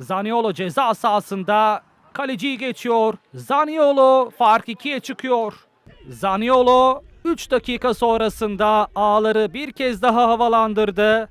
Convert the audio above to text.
Zaniolo ceza sahasında kaleciyi geçiyor. Zaniolo fark 2'ye çıkıyor. Zaniolo 3 dakika sonrasında ağları bir kez daha havalandırdı.